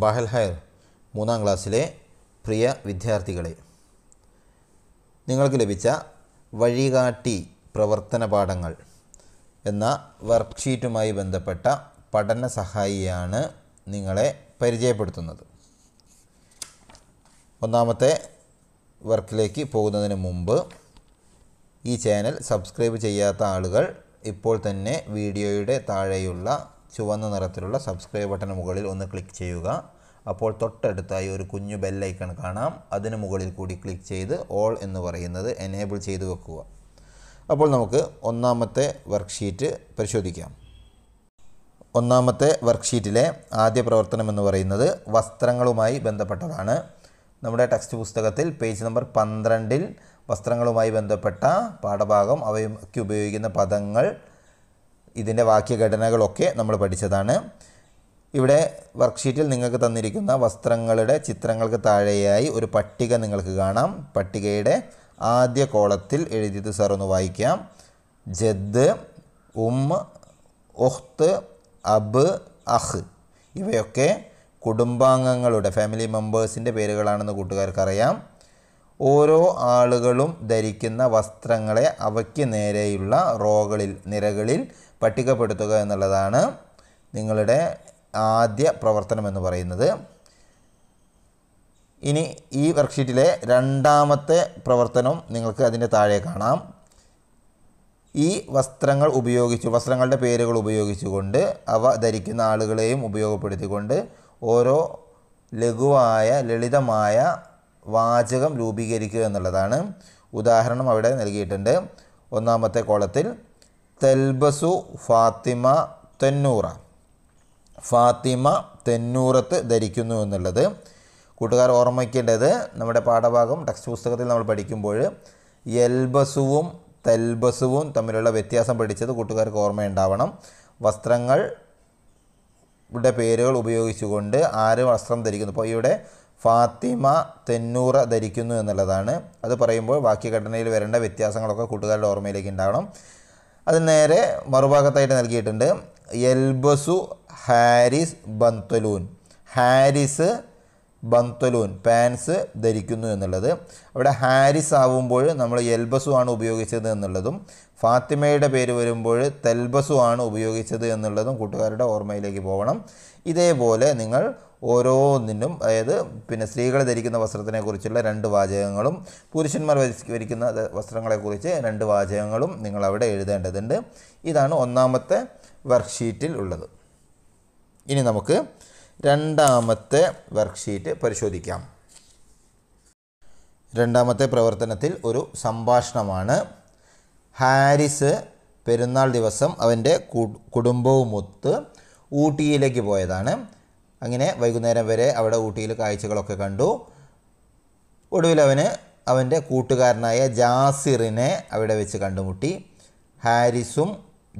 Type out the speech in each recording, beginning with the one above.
സുബാഹൽ higher മൂന്നാം ക്ലാസ്സിലെ പ്രിയ വിദ്യാർത്ഥികളെ നിങ്ങൾക്ക് ലഭിച്ച വഴികാട്ടി പ്രവർത്തന പാഠങ്ങൾ എന്ന വർക്ക്ഷീറ്റുമായി ബന്ധപ്പെട്ട പഠന സഹായിയാണ് നിങ്ങളെ പരിചയപ്പെടുത്തുന്നത് ഒന്നാമത്തെ വർക്കിലേക്ക് പോകുന്നതിന് മുമ്പ് ഈ ചാനൽ സബ്സ്ക്രൈബ് ചെയ്യാത്ത ആളുകൾ ഇപ്പോൾ തന്നെ വീഡിയോയുടെ താഴെയുള്ള ചുവന്ന നിറത്തിലുള്ള സബ്സ്ക്രൈബ് ബട്ടൺ മുകളിൽ ഒന്ന് ക്ലിക്ക് ചെയ്യുക അപ്പോൾ തൊട്ടടുത്തായി ഒരു കുഞ്ഞു ബെല്ലൈക്കൺ കാണാം അതിന് മുകളിൽ കൂടി ക്ലിക്ക് ചെയ്ത് ഓൾ എന്ന് പറയുന്നത് എനേബിൾ ചെയ്ത് വെക്കുക അപ്പോൾ നമുക്ക് ഒന്നാമത്തെ വർക്ക്ഷീറ്റ് പരിശോധിക്കാം ഒന്നാമത്തെ വർക്ക്ഷീറ്റിലെ ആദ്യ പ്രവർത്തനം എന്ന് പറയുന്നത് വസ്ത്രങ്ങളുമായി ബന്ധപ്പെട്ടതാണ് നമ്മുടെ ടെക്സ്റ്റ് പുസ്തകത്തിൽ പേജ് നമ്പർ പന്ത്രണ്ടിൽ വസ്ത്രങ്ങളുമായി ബന്ധപ്പെട്ട പാഠഭാഗം അവയ്ക്ക് ഉപയോഗിക്കുന്ന പദങ്ങൾ ഇതിൻ്റെ വാക്യഘടനകളൊക്കെ നമ്മൾ പഠിച്ചതാണ് ഇവിടെ വർക്ക്ഷീറ്റിൽ നിങ്ങൾക്ക് തന്നിരിക്കുന്ന വസ്ത്രങ്ങളുടെ ചിത്രങ്ങൾക്ക് താഴെയായി ഒരു പട്ടിക നിങ്ങൾക്ക് കാണാം പട്ടികയുടെ ആദ്യ കോളത്തിൽ എഴുതിയിട്ട് സാർ ഒന്ന് വായിക്കാം ജദ് ഉം ഒഹ്ത്ത് അബ് അഹ് ഇവയൊക്കെ കുടുംബാംഗങ്ങളുടെ ഫാമിലി മെമ്പേഴ്സിൻ്റെ പേരുകളാണെന്ന് കൂട്ടുകാർക്കറിയാം ഓരോ ആളുകളും ധരിക്കുന്ന വസ്ത്രങ്ങളെ അവയ്ക്ക് നേരെയുള്ള റോകളിൽ നിരകളിൽ പട്ടികപ്പെടുത്തുക എന്നുള്ളതാണ് നിങ്ങളുടെ ആദ്യ പ്രവർത്തനം എന്ന് പറയുന്നത് ഇനി ഈ വർക്ക്ഷീറ്റിലെ രണ്ടാമത്തെ പ്രവർത്തനം നിങ്ങൾക്ക് അതിൻ്റെ താഴെ കാണാം ഈ വസ്ത്രങ്ങൾ ഉപയോഗിച്ച് വസ്ത്രങ്ങളുടെ പേരുകൾ ഉപയോഗിച്ചുകൊണ്ട് അവ ധരിക്കുന്ന ആളുകളെയും ഉപയോഗപ്പെടുത്തിക്കൊണ്ട് ഓരോ ലഘുവായ ലളിതമായ വാചകം രൂപീകരിക്കുക എന്നുള്ളതാണ് ഉദാഹരണം അവിടെ നൽകിയിട്ടുണ്ട് ഒന്നാമത്തെ കോളത്തിൽ തെൽബസു ഫാത്തിമ തെന്നൂറ ഫാത്തിമ തെന്നൂറത്ത് ധരിക്കുന്നു എന്നുള്ളത് കൂട്ടുകാർ ഓർമ്മിക്കേണ്ടത് നമ്മുടെ പാഠഭാഗം ടെക്സ്റ്റ് പുസ്തകത്തിൽ നമ്മൾ പഠിക്കുമ്പോൾ എൽബസുവും തെൽബസുവും തമ്മിലുള്ള വ്യത്യാസം പഠിച്ചത് കൂട്ടുകാർക്ക് ഓർമ്മയുണ്ടാവണം വസ്ത്രങ്ങൾ ഇവിടെ പേരുകൾ ഉപയോഗിച്ചുകൊണ്ട് ആര് വസ്ത്രം ധരിക്കുന്നു ഇപ്പോൾ ഇവിടെ ഫാത്തിമ തെന്നൂറ ധരിക്കുന്നു എന്നുള്ളതാണ് അത് പറയുമ്പോൾ വാക്യഘടനയിൽ വരേണ്ട വ്യത്യാസങ്ങളൊക്കെ കൂട്ടുകാരുടെ ഓർമ്മയിലേക്ക് ഉണ്ടാവണം അത് നേരെ മറുഭാഗത്തായിട്ട് നൽകിയിട്ടുണ്ട് എൽബസു ഹാരിസ് ബന്തലൂൻ ഹാരിസ് ബന്തലൂൻ പാൻസ് ധരിക്കുന്നു എന്നുള്ളത് അവിടെ ഹാരിസ് ആവുമ്പോൾ നമ്മൾ എൽബസു ആണ് ഉപയോഗിച്ചത് എന്നുള്ളതും ഫാത്തിമയുടെ പേര് വരുമ്പോൾ തെൽബസു ആണ് ഉപയോഗിച്ചത് എന്നുള്ളതും കൂട്ടുകാരുടെ ഓർമ്മയിലേക്ക് പോകണം ഇതേപോലെ നിങ്ങൾ ഓരോന്നിനും അതായത് പിന്നെ സ്ത്രീകൾ ധരിക്കുന്ന വസ്ത്രത്തിനെക്കുറിച്ചുള്ള രണ്ട് വാചകങ്ങളും പുരുഷന്മാർ ധരിക്കുന്ന വസ്ത്രങ്ങളെക്കുറിച്ച് രണ്ട് വാചകങ്ങളും നിങ്ങൾ അവിടെ എഴുതേണ്ടതുണ്ട് ഇതാണ് ഒന്നാമത്തെ വർക്ക്ഷീറ്റിൽ ഉള്ളത് ഇനി നമുക്ക് രണ്ടാമത്തെ വർക്ക്ഷീറ്റ് പരിശോധിക്കാം രണ്ടാമത്തെ പ്രവർത്തനത്തിൽ ഒരു സംഭാഷണമാണ് ഹാരിസ് പെരുന്നാൾ ദിവസം അവൻ്റെ കുടുംബവുമൊത്ത് ഊട്ടിയിലേക്ക് പോയതാണ് അങ്ങനെ വൈകുന്നേരം വരെ അവിടെ ഊട്ടിയിൽ കാഴ്ചകളൊക്കെ കണ്ടു ഒടുവിൽ അവന് അവൻ്റെ കൂട്ടുകാരനായ ജാസിറിനെ അവിടെ വെച്ച് കണ്ടുമുട്ടി ഹാരിസും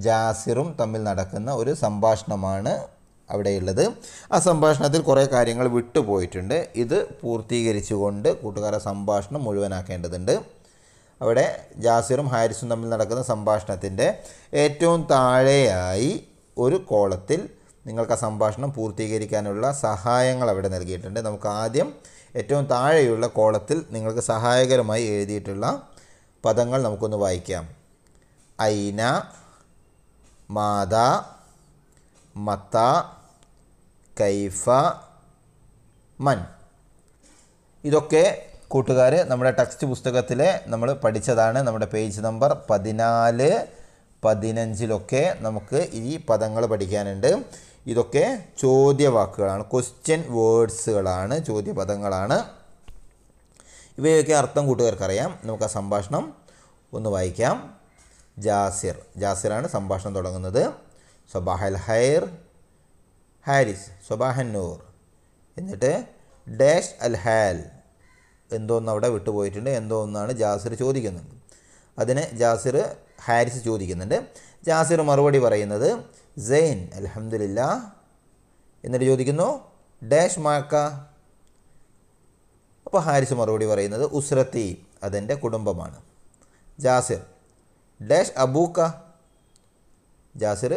ജാസിറും തമ്മിൽ നടക്കുന്ന ഒരു സംഭാഷണമാണ് അവിടെയുള്ളത് ആ സംഭാഷണത്തിൽ കുറേ കാര്യങ്ങൾ വിട്ടുപോയിട്ടുണ്ട് ഇത് പൂർത്തീകരിച്ചുകൊണ്ട് കൂട്ടുകാരെ സംഭാഷണം മുഴുവനാക്കേണ്ടതുണ്ട് അവിടെ ജാസിറും ഹാരിസും തമ്മിൽ നടക്കുന്ന സംഭാഷണത്തിൻ്റെ ഏറ്റവും താഴെയായി ഒരു കോളത്തിൽ നിങ്ങൾക്ക് ആ സംഭാഷണം പൂർത്തീകരിക്കാനുള്ള സഹായങ്ങൾ അവിടെ നൽകിയിട്ടുണ്ട് നമുക്ക് ആദ്യം ഏറ്റവും താഴെയുള്ള കോളത്തിൽ നിങ്ങൾക്ക് സഹായകരമായി എഴുതിയിട്ടുള്ള പദങ്ങൾ നമുക്കൊന്ന് വായിക്കാം ഐന മാത മത്ത കൈഫ മൻ ഇതൊക്കെ കൂട്ടുകാർ നമ്മുടെ ടെക്സ്റ്റ് പുസ്തകത്തിൽ നമ്മൾ പഠിച്ചതാണ് നമ്മുടെ പേജ് നമ്പർ പതിനാല് പതിനഞ്ചിലൊക്കെ നമുക്ക് ഈ പദങ്ങൾ പഠിക്കാനുണ്ട് ഇതൊക്കെ ചോദ്യവാക്കുകളാണ് ക്വസ്റ്റ്യൻ വേർഡ്സുകളാണ് ചോദ്യപദങ്ങളാണ് ഇവയൊക്കെ അർത്ഥം കൂട്ടുകാർക്കറിയാം നമുക്ക് ആ സംഭാഷണം ഒന്ന് വായിക്കാം ജാസിർ ജാസിറാണ് സംഭാഷണം തുടങ്ങുന്നത് സൊബാഹൽ ഹൈർ ഹാരിസ് സബാഹൻ നൂർ എന്നിട്ട് ഡാഷ് അൽ ഹാൽ എന്തോന്ന് അവിടെ വിട്ടുപോയിട്ടുണ്ട് എന്തോ ഒന്നാണ് ജാസിർ ചോദിക്കുന്നത് അതിന് ജാസിർ ഹാരിസ് ചോദിക്കുന്നുണ്ട് ജാസിർ മറുപടി പറയുന്നത് സെയിൻ അലഹമില്ല എന്നിട്ട് ചോദിക്കുന്നു ഡാഷ് മാക്ക അപ്പോൾ ഹാരിസ് മറുപടി പറയുന്നത് ഉസ്രത്തി അതെൻ്റെ കുടുംബമാണ് ജാസിർ ഡാഷ് അബൂക്ക ജാസിർ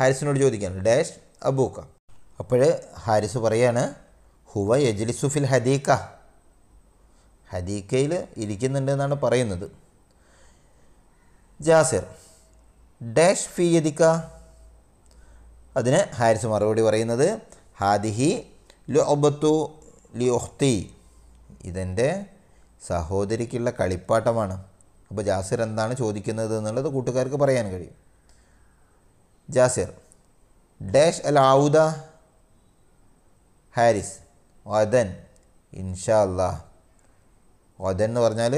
ഹാരിസിനോട് ചോദിക്കുകയാണ് ഡാഷ് അബൂക്ക അപ്പോൾ ഹാരിസ് പറയാണ് ഹുവ യജ്ലിസുഫിൽ ഹദീക്ക ഹദീക്കയിൽ ഇരിക്കുന്നുണ്ട് എന്നാണ് പറയുന്നത് ജാസിർ ഡാഷ് ഫിയദിക്ക അതിന് ഹാരിസ് മറുപടി പറയുന്നത് ഹാദിഹി ലു ഒബത്തു ലി ഒഹ്തി ഇതെൻ്റെ സഹോദരിക്കുള്ള കളിപ്പാട്ടമാണ് അപ്പോൾ ജാസിർ എന്താണ് ചോദിക്കുന്നത് എന്നുള്ളത് കൂട്ടുകാർക്ക് പറയാൻ കഴിയും ജാസിർ ഡാഷ് അൽ ആവുദ ഹാരിസ് വദൻ ഇൻഷാ അല്ലാഹ് വദൻ എന്ന് പറഞ്ഞാൽ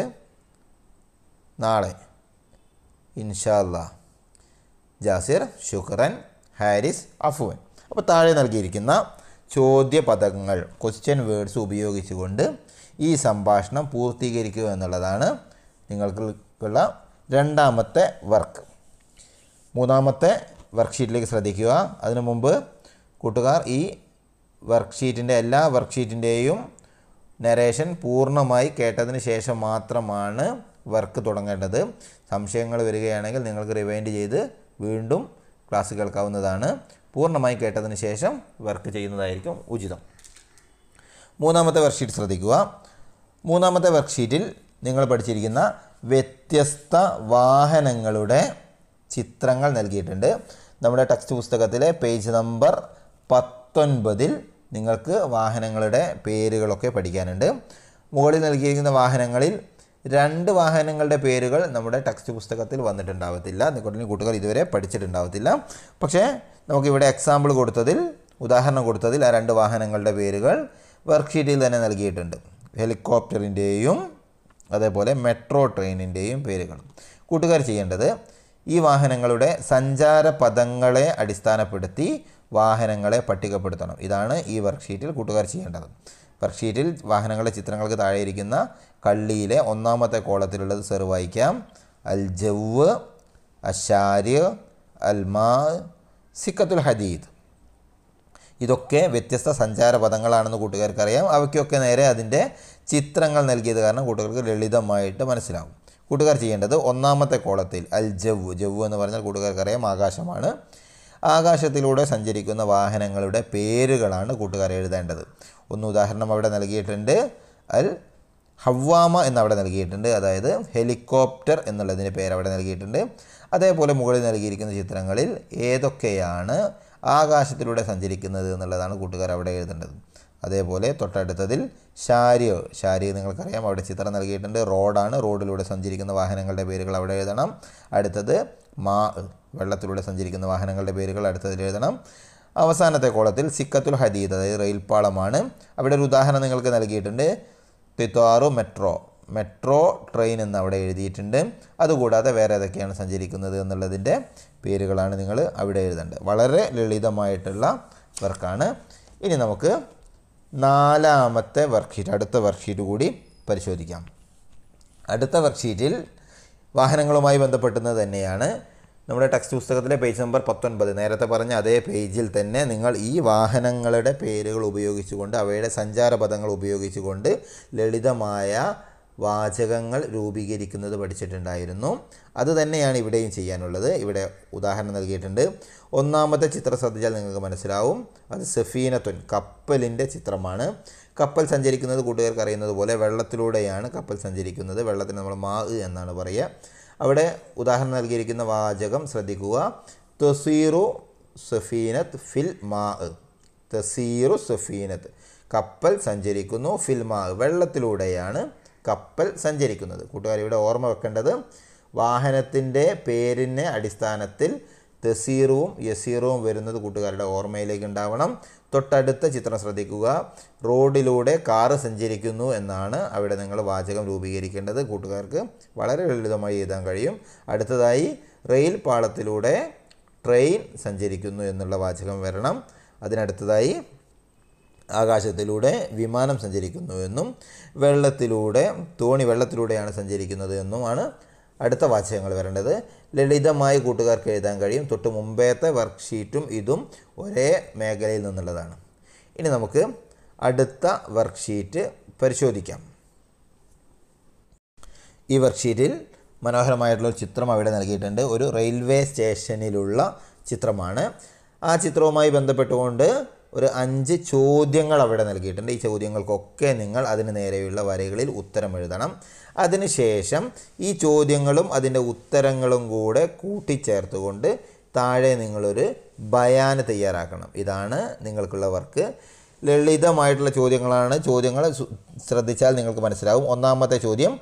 നാളെ ഇൻഷാ അല്ലാഹ് ജാസിർ ശുക്രൻ ഹാരിസ് അഫുവൻ അപ്പോൾ താഴെ നൽകിയിരിക്കുന്ന ചോദ്യപദങ്ങൾ ക്വസ്റ്റ്യൻ വേർഡ്സ് ഉപയോഗിച്ചുകൊണ്ട് ഈ സംഭാഷണം പൂർത്തീകരിക്കുക എന്നുള്ളതാണ് നിങ്ങൾക്കുള്ള രണ്ടാമത്തെ വർക്ക് മൂന്നാമത്തെ വർക്ക്ഷീറ്റിലേക്ക് ശ്രദ്ധിക്കുക അതിനു മുമ്പ് കൂട്ടുകാർ ഈ വർക്ക്ഷീറ്റിൻ്റെ എല്ലാ വർക്ക്ഷീറ്റിൻ്റെയും നരേഷൻ പൂർണ്ണമായി കേട്ടതിന് ശേഷം മാത്രമാണ് വർക്ക് തുടങ്ങേണ്ടത് സംശയങ്ങൾ വരികയാണെങ്കിൽ നിങ്ങൾക്ക് റിവൈൻഡ് ചെയ്ത് വീണ്ടും ക്ലാസ് കേൾക്കാവുന്നതാണ് പൂർണ്ണമായി കേട്ടതിന് ശേഷം വർക്ക് ചെയ്യുന്നതായിരിക്കും ഉചിതം മൂന്നാമത്തെ വർക്ക്ഷീറ്റ് ശ്രദ്ധിക്കുക മൂന്നാമത്തെ വർക്ക്ഷീറ്റിൽ നിങ്ങൾ പഠിച്ചിരിക്കുന്ന വ്യത്യസ്ത വാഹനങ്ങളുടെ ചിത്രങ്ങൾ നൽകിയിട്ടുണ്ട് നമ്മുടെ ടെക്സ്റ്റ് പുസ്തകത്തിലെ പേജ് നമ്പർ പത്തൊൻപതിൽ നിങ്ങൾക്ക് വാഹനങ്ങളുടെ പേരുകളൊക്കെ പഠിക്കാനുണ്ട് മുകളിൽ നൽകിയിരിക്കുന്ന വാഹനങ്ങളിൽ രണ്ട് വാഹനങ്ങളുടെ പേരുകൾ നമ്മുടെ ടെക്സ്റ്റ് പുസ്തകത്തിൽ വന്നിട്ടുണ്ടാവത്തില്ല നിക്കോട്ടിനി കൂട്ടുകാർ ഇതുവരെ പഠിച്ചിട്ടുണ്ടാവത്തില്ല പക്ഷേ നമുക്കിവിടെ എക്സാമ്പിൾ കൊടുത്തതിൽ ഉദാഹരണം കൊടുത്തതിൽ ആ രണ്ട് വാഹനങ്ങളുടെ പേരുകൾ വർക്ക്ഷീറ്റിൽ തന്നെ നൽകിയിട്ടുണ്ട് ഹെലികോപ്റ്ററിൻ്റെയും അതേപോലെ മെട്രോ ട്രെയിനിൻ്റെയും പേരുകൾ കൂട്ടുകാർ ചെയ്യേണ്ടത് ഈ വാഹനങ്ങളുടെ സഞ്ചാര പദങ്ങളെ അടിസ്ഥാനപ്പെടുത്തി വാഹനങ്ങളെ പട്ടികപ്പെടുത്തണം ഇതാണ് ഈ വർക്ക്ഷീറ്റിൽ കൂട്ടുകാർ ചെയ്യേണ്ടത് വർക്ക്ഷീറ്റിൽ വാഹനങ്ങളുടെ ചിത്രങ്ങൾക്ക് താഴെയിരിക്കുന്ന കള്ളിയിലെ ഒന്നാമത്തെ കോളത്തിലുള്ളത് സെർ വായിക്കാം അൽ ജവ് അഷാര് അൽമാ സിക്കത്തുൽ ഹദീദ് ഇതൊക്കെ വ്യത്യസ്ത സഞ്ചാര പദങ്ങളാണെന്ന് അറിയാം അവയ്ക്കൊക്കെ നേരെ അതിൻ്റെ ചിത്രങ്ങൾ നൽകിയത് കാരണം കൂട്ടുകാർക്ക് ലളിതമായിട്ട് മനസ്സിലാവും കൂട്ടുകാർ ചെയ്യേണ്ടത് ഒന്നാമത്തെ കോളത്തിൽ അൽ ജവ് ജവ് എന്ന് പറഞ്ഞാൽ അറിയാം ആകാശമാണ് ആകാശത്തിലൂടെ സഞ്ചരിക്കുന്ന വാഹനങ്ങളുടെ പേരുകളാണ് കൂട്ടുകാർ എഴുതേണ്ടത് ഒന്ന് ഉദാഹരണം അവിടെ നൽകിയിട്ടുണ്ട് അൽ ഹവ്വാമ എന്നവിടെ നൽകിയിട്ടുണ്ട് അതായത് ഹെലികോപ്റ്റർ എന്നുള്ളതിൻ്റെ പേര് അവിടെ നൽകിയിട്ടുണ്ട് അതേപോലെ മുകളിൽ നൽകിയിരിക്കുന്ന ചിത്രങ്ങളിൽ ഏതൊക്കെയാണ് ആകാശത്തിലൂടെ സഞ്ചരിക്കുന്നത് എന്നുള്ളതാണ് കൂട്ടുകാർ അവിടെ എഴുതേണ്ടത് അതേപോലെ തൊട്ടടുത്തതിൽ ഷാരിയോ ഷാരി നിങ്ങൾക്കറിയാം അവിടെ ചിത്രം നൽകിയിട്ടുണ്ട് റോഡാണ് റോഡിലൂടെ സഞ്ചരിക്കുന്ന വാഹനങ്ങളുടെ പേരുകൾ അവിടെ എഴുതണം അടുത്തത് മാ വെള്ളത്തിലൂടെ സഞ്ചരിക്കുന്ന വാഹനങ്ങളുടെ പേരുകൾ അടുത്തതിൽ എഴുതണം അവസാനത്തെ കോളത്തിൽ സിക്കത്തുൽ ഹദീദ് അതായത് റെയിൽപ്പാളമാണ് അവിടെ ഒരു ഉദാഹരണം നിങ്ങൾക്ക് നൽകിയിട്ടുണ്ട് തിത്താറു മെട്രോ മെട്രോ ട്രെയിൻ എന്ന് അവിടെ എഴുതിയിട്ടുണ്ട് അതുകൂടാതെ വേറെ ഏതൊക്കെയാണ് സഞ്ചരിക്കുന്നത് എന്നുള്ളതിൻ്റെ പേരുകളാണ് നിങ്ങൾ അവിടെ എഴുതേണ്ടത് വളരെ ലളിതമായിട്ടുള്ള വർക്കാണ് ഇനി നമുക്ക് നാലാമത്തെ വർക്ക്ഷീറ്റ് അടുത്ത വർക്ക്ഷീറ്റ് കൂടി പരിശോധിക്കാം അടുത്ത വർക്ക്ഷീറ്റിൽ വാഹനങ്ങളുമായി ബന്ധപ്പെട്ടുന്നത് തന്നെയാണ് നമ്മുടെ ടെക്സ്റ്റ് പുസ്തകത്തിലെ പേജ് നമ്പർ പത്തൊൻപത് നേരത്തെ പറഞ്ഞ അതേ പേജിൽ തന്നെ നിങ്ങൾ ഈ വാഹനങ്ങളുടെ പേരുകൾ ഉപയോഗിച്ചുകൊണ്ട് അവയുടെ സഞ്ചാരപദങ്ങൾ ഉപയോഗിച്ചുകൊണ്ട് ലളിതമായ വാചകങ്ങൾ രൂപീകരിക്കുന്നത് പഠിച്ചിട്ടുണ്ടായിരുന്നു അത് തന്നെയാണ് ഇവിടെയും ചെയ്യാനുള്ളത് ഇവിടെ ഉദാഹരണം നൽകിയിട്ടുണ്ട് ഒന്നാമത്തെ ചിത്രം ശ്രദ്ധിച്ചാൽ നിങ്ങൾക്ക് മനസ്സിലാവും അത് സഫീനത്തുൻ കപ്പലിൻ്റെ ചിത്രമാണ് കപ്പൽ സഞ്ചരിക്കുന്നത് കൂട്ടുകാർക്ക് അറിയുന്നത് പോലെ വെള്ളത്തിലൂടെയാണ് കപ്പൽ സഞ്ചരിക്കുന്നത് വെള്ളത്തിന് നമ്മൾ മാ എന്നാണ് പറയുക അവിടെ ഉദാഹരണം നൽകിയിരിക്കുന്ന വാചകം ശ്രദ്ധിക്കുക തസീറു സഫീനത്ത് ഫിൽ മാ തസീറു സഫീനത്ത് കപ്പൽ സഞ്ചരിക്കുന്നു ഫിൽ മാ വെള്ളത്തിലൂടെയാണ് കപ്പൽ സഞ്ചരിക്കുന്നത് കൂട്ടുകാർ ഇവിടെ ഓർമ്മ വെക്കേണ്ടത് വാഹനത്തിൻ്റെ പേരിൻ്റെ അടിസ്ഥാനത്തിൽ തസീറുവും യസീറുവും വരുന്നത് കൂട്ടുകാരുടെ ഓർമ്മയിലേക്ക് ഉണ്ടാവണം തൊട്ടടുത്ത ചിത്രം ശ്രദ്ധിക്കുക റോഡിലൂടെ കാറ് സഞ്ചരിക്കുന്നു എന്നാണ് അവിടെ നിങ്ങൾ വാചകം രൂപീകരിക്കേണ്ടത് കൂട്ടുകാർക്ക് വളരെ ലളിതമായി എഴുതാൻ കഴിയും അടുത്തതായി റെയിൽ പാളത്തിലൂടെ ട്രെയിൻ സഞ്ചരിക്കുന്നു എന്നുള്ള വാചകം വരണം അതിനടുത്തതായി ആകാശത്തിലൂടെ വിമാനം സഞ്ചരിക്കുന്നു എന്നും വെള്ളത്തിലൂടെ തോണി വെള്ളത്തിലൂടെയാണ് സഞ്ചരിക്കുന്നത് എന്നുമാണ് അടുത്ത വാചകങ്ങൾ വരേണ്ടത് ലളിതമായി കൂട്ടുകാർക്ക് എഴുതാൻ കഴിയും തൊട്ട് മുമ്പേത്തെ വർക്ക്ഷീറ്റും ഇതും ഒരേ മേഖലയിൽ നിന്നുള്ളതാണ് ഇനി നമുക്ക് അടുത്ത വർക്ക്ഷീറ്റ് പരിശോധിക്കാം ഈ വർക്ക്ഷീറ്റിൽ മനോഹരമായിട്ടുള്ള ഒരു ചിത്രം അവിടെ നൽകിയിട്ടുണ്ട് ഒരു റെയിൽവേ സ്റ്റേഷനിലുള്ള ചിത്രമാണ് ആ ചിത്രവുമായി ബന്ധപ്പെട്ടുകൊണ്ട് ഒരു അഞ്ച് ചോദ്യങ്ങൾ അവിടെ നൽകിയിട്ടുണ്ട് ഈ ചോദ്യങ്ങൾക്കൊക്കെ നിങ്ങൾ അതിന് നേരെയുള്ള വരകളിൽ ഉത്തരം എഴുതണം അതിനുശേഷം ഈ ചോദ്യങ്ങളും അതിൻ്റെ ഉത്തരങ്ങളും കൂടെ കൂട്ടിച്ചേർത്തുകൊണ്ട് താഴെ നിങ്ങളൊരു ബയാന് തയ്യാറാക്കണം ഇതാണ് നിങ്ങൾക്കുള്ള വർക്ക് ലളിതമായിട്ടുള്ള ചോദ്യങ്ങളാണ് ചോദ്യങ്ങൾ ശ്രദ്ധിച്ചാൽ നിങ്ങൾക്ക് മനസ്സിലാവും ഒന്നാമത്തെ ചോദ്യം